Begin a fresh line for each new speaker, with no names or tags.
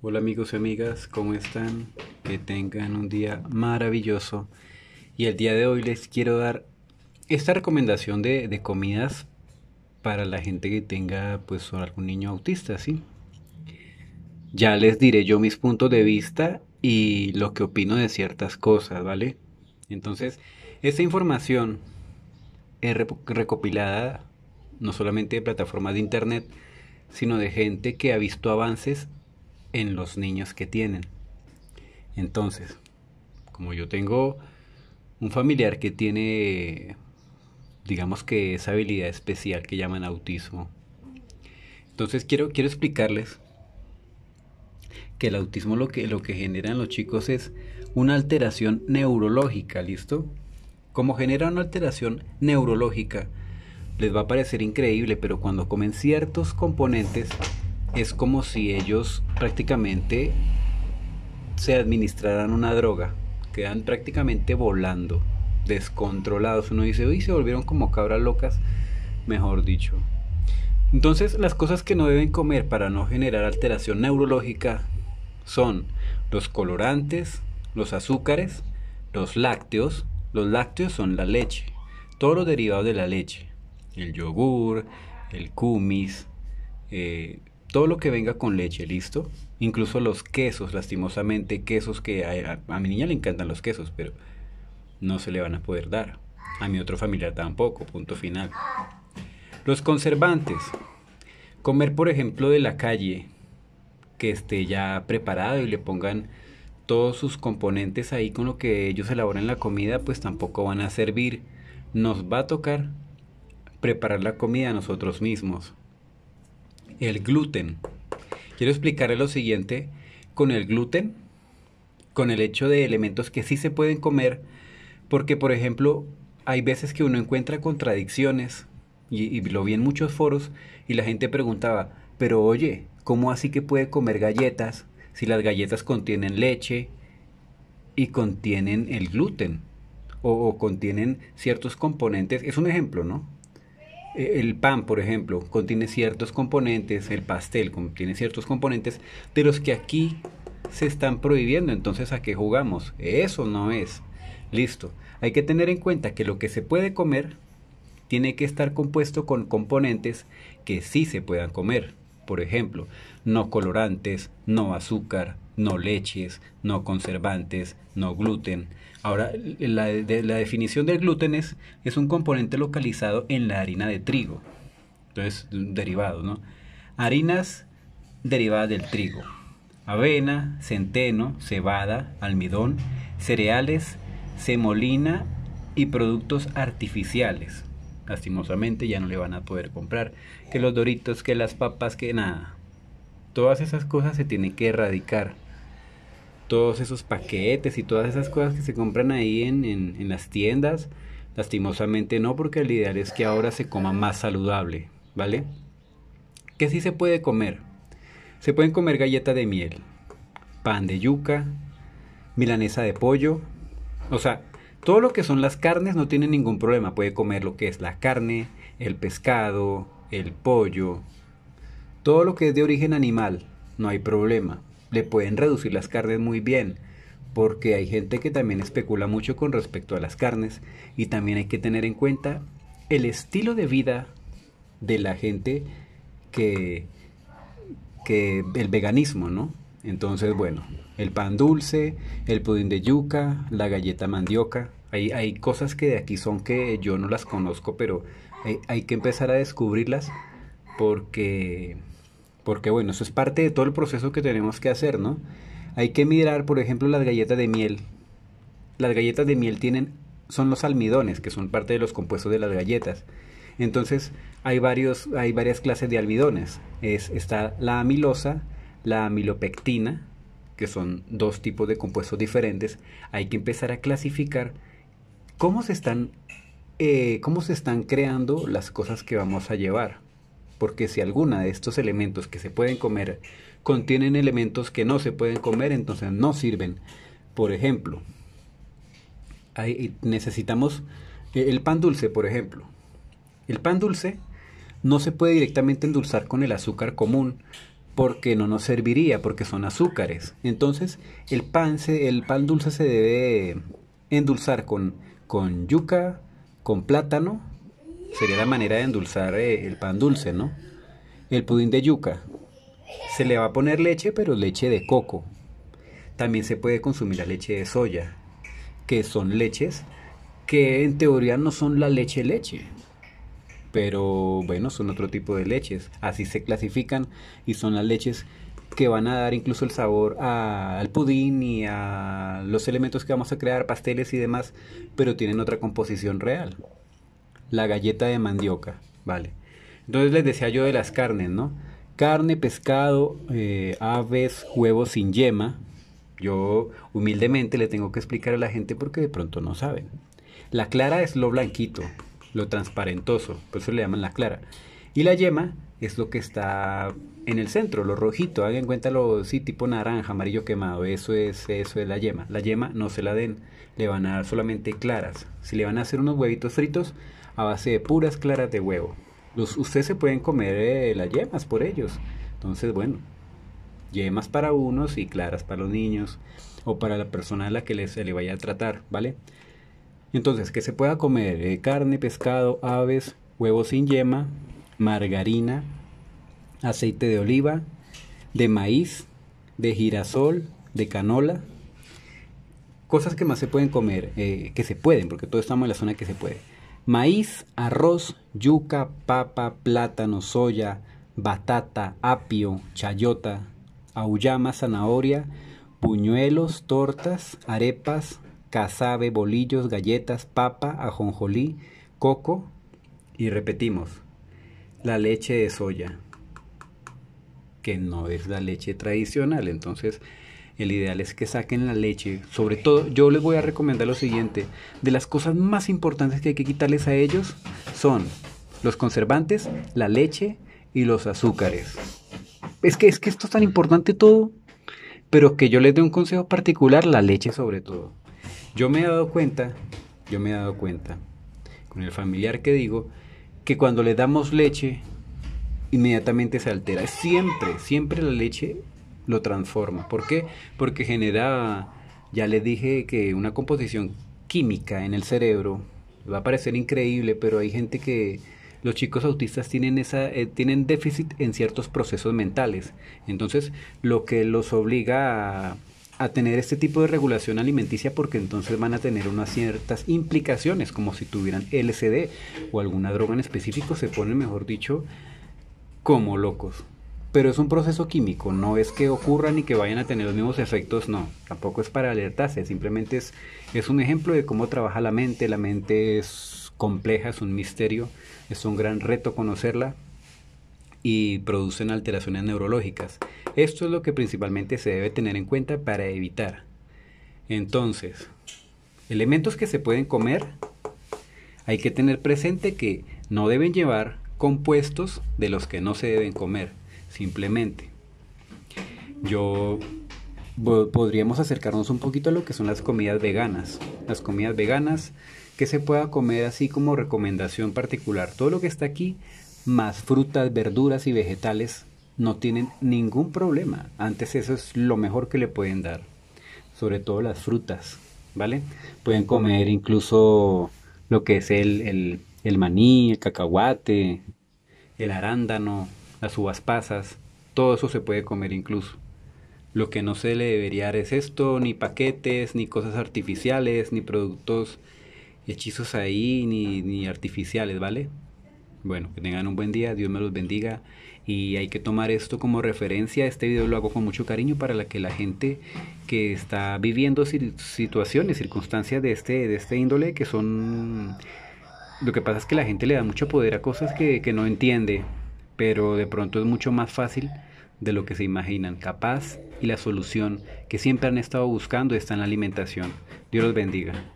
Hola amigos y amigas, ¿cómo están? Que tengan un día maravilloso. Y el día de hoy les quiero dar esta recomendación de, comidas para la gente que tenga pues algún niño autista, ¿sí? Ya les diré yo mis puntos de vista y lo que opino de ciertas cosas, ¿vale? Entonces, esta información es recopilada no solamente de plataformas de internet, sino de gente que ha visto avances en los niños que tienen. Entonces, como yo tengo un familiar que tiene, digamos que esa habilidad especial que llaman autismo, entonces quiero, quiero explicarles que el autismo lo que, lo que genera en los chicos es una alteración neurológica, ¿listo? Como genera una alteración neurológica, les va a parecer increíble, pero cuando comen ciertos componentes es como si ellos prácticamente se administraran una droga, quedan prácticamente volando, descontrolados. Uno dice, uy, se volvieron como cabras locas, mejor dicho. Entonces, las cosas que no deben comer para no generar alteración neurológica son los colorantes, los azúcares, los lácteos. Los lácteos son la leche, todos los derivados de la leche, el yogur, el kumis, eh, todo lo que venga con leche, listo. Incluso los quesos, lastimosamente, quesos que a, mi niña le encantan los quesos, pero no se le van a poder dar. A mi otro familiar tampoco, punto final. Los conservantes. Comer, por ejemplo, de la calle, que esté ya preparado y le pongan todos sus componentes ahí con lo que ellos elaboran la comida, pues tampoco van a servir. Nos va a tocar preparar la comida nosotros mismos el gluten. Quiero explicarle lo siguiente con el gluten, con el hecho de elementos que sí se pueden comer, porque por ejemplo hay veces que uno encuentra contradicciones, y, lo vi en muchos foros, y la gente preguntaba, pero oye, ¿cómo así que puede comer galletas si las galletas contienen leche y contienen el gluten? o contienen ciertos componentes, es un ejemplo, ¿no? Eh, el pan, por ejemplo, contiene ciertos componentes, el pastel contiene ciertos componentes de los que aquí se están prohibiendo. Entonces, ¿a qué jugamos? Eso no es. Listo. Hay que tener en cuenta que lo que se puede comer tiene que estar compuesto con componentes que sí se puedan comer por ejemplo, no colorantes, no azúcar, no leches, no conservantes, no gluten. Ahora, la, definición del gluten es, es, un componente localizado en la harina de trigo. Entonces, derivado, ¿no? Harinas derivadas del trigo. Avena, centeno, cebada, almidón, cereales, semolina y productos artificiales lastimosamente ya no le van a poder comprar. Que los doritos, que las papas, que nada. Todas esas cosas se tienen que erradicar. Todos esos paquetes y todas esas cosas que se compran ahí en, las tiendas, lastimosamente no, porque el ideal es que ahora se coma más saludable, ¿vale? Que sí se puede comer. Se pueden comer galleta de miel, pan de yuca, milanesa de pollo. O sea, todo lo que son las carnes no tiene ningún problema. Puede comer lo que es la carne, el pescado, el pollo. Todo lo que es de origen animal, no hay problema. Le pueden reducir las carnes muy bien. Porque hay gente que también especula mucho con respecto a las carnes. Y también hay que tener en cuenta el estilo de vida de la gente que, que el veganismo, ¿no? Entonces, bueno, el pan dulce, el pudín de yuca, la galleta mandioca. Hay, hay cosas que de aquí son que yo no las conozco, pero hay, que empezar a descubrirlas porque, porque, bueno, eso es parte de todo el proceso que tenemos que hacer, ¿no? Hay que mirar, por ejemplo, las galletas de miel. Las galletas de miel tienen, son los almidones, que son parte de los compuestos de las galletas. Entonces, hay, varios, hay varias clases de almidones. Es, está la amilosa, la amilopectina, que son dos tipos de compuestos diferentes, hay que empezar a clasificar cómo se están, eh, cómo se están creando las cosas que vamos a llevar. Porque si alguna de estos elementos que se pueden comer contienen elementos que no se pueden comer, entonces no sirven. Por ejemplo, necesitamos eh, el pan dulce, por ejemplo. El pan dulce no se puede directamente endulzar con el azúcar común porque no nos serviría, porque son azúcares. Entonces, el pan, el pan dulce se debe endulzar con, con yuca, con plátano. Sería la manera de endulzar eh, el pan dulce, ¿no? El pudín de yuca. Se le va a poner leche, pero leche de coco. También se puede consumir la leche de soya, que son leches que en teoría no son la leche leche, pero bueno, son otro tipo de leches. Así se clasifican y son las leches que van a dar incluso el sabor al pudín y a los elementos que vamos a crear, pasteles y demás, pero tienen otra composición real. La galleta de mandioca, ¿vale? Entonces les decía yo de las carnes, ¿no? Carne, pescado, eh, aves, huevos sin yema. Yo humildemente le tengo que explicar a la gente porque de pronto no saben. La clara es lo blanquito, lo transparentoso, por eso le llaman la clara. Y la yema es lo que está en el centro, lo rojito, hagan cuenta lo sí, tipo naranja, amarillo quemado, eso es, eso es la yema. La yema no se la den, le van a dar solamente claras. Si le van a hacer unos huevitos fritos a base de puras claras de huevo. Los, ustedes se pueden comer eh, las yemas por ellos. Entonces, bueno, yemas para unos y claras para los niños o para la persona a la que se le vaya a tratar, ¿vale? Entonces, que se pueda comer eh, carne, pescado, aves, huevos sin yema, margarina, aceite de oliva, de maíz, de girasol, de canola. Cosas que más se pueden comer, eh, que se pueden, porque todos estamos en la zona que se puede. Maíz, arroz, yuca, papa, plátano, soya, batata, apio, chayota, auyama, zanahoria, puñuelos, tortas, arepas, cazabe, bolillos, galletas, papa, ajonjolí, coco y repetimos, la leche de soya, que no es la leche tradicional. Entonces, el ideal es que saquen la leche. Sobre todo, yo les voy a recomendar lo siguiente. De las cosas más importantes que hay que quitarles a ellos son los conservantes, la leche y los azúcares. Es que, es que esto es tan importante todo, pero que yo les dé un consejo particular, la leche sobre todo. Yo me he dado cuenta, yo me he dado cuenta, con el familiar que digo, que cuando le damos leche, inmediatamente se altera. Siempre, siempre la leche lo transforma. ¿Por qué? Porque genera, ya le dije que una composición química en el cerebro, va a parecer increíble, pero hay gente que los chicos autistas tienen esa eh, tienen déficit en ciertos procesos mentales. Entonces, lo que los obliga a a tener este tipo de regulación alimenticia porque entonces van a tener unas ciertas implicaciones, como si tuvieran LCD o alguna droga en específico, se ponen, mejor dicho, como locos. Pero es un proceso químico, no es que ocurran ni que vayan a tener los mismos efectos, no, tampoco es para alertarse, simplemente es, es un ejemplo de cómo trabaja la mente, la mente es compleja, es un misterio, es un gran reto conocerla, y producen alteraciones neurológicas. Esto es lo que principalmente se debe tener en cuenta para evitar. Entonces, elementos que se pueden comer, hay que tener presente que no deben llevar compuestos de los que no se deben comer, simplemente. Yo podríamos acercarnos un poquito a lo que son las comidas veganas. Las comidas veganas que se pueda comer así como recomendación particular. Todo lo que está aquí más frutas, verduras y vegetales, no tienen ningún problema. Antes eso es lo mejor que le pueden dar, sobre todo las frutas, ¿vale? Pueden comer incluso lo que es el, el, el maní, el cacahuate, el arándano, las uvas pasas, todo eso se puede comer incluso. Lo que no se le debería dar es esto, ni paquetes, ni cosas artificiales, ni productos hechizos ahí, ni, ni artificiales, ¿vale? Bueno, que tengan un buen día, Dios me los bendiga y hay que tomar esto como referencia. Este video lo hago con mucho cariño para la que la gente que está viviendo situaciones, circunstancias de este, de este índole que son... Lo que pasa es que la gente le da mucho poder a cosas que, que no entiende, pero de pronto es mucho más fácil de lo que se imaginan. Capaz y la solución que siempre han estado buscando está en la alimentación. Dios los bendiga.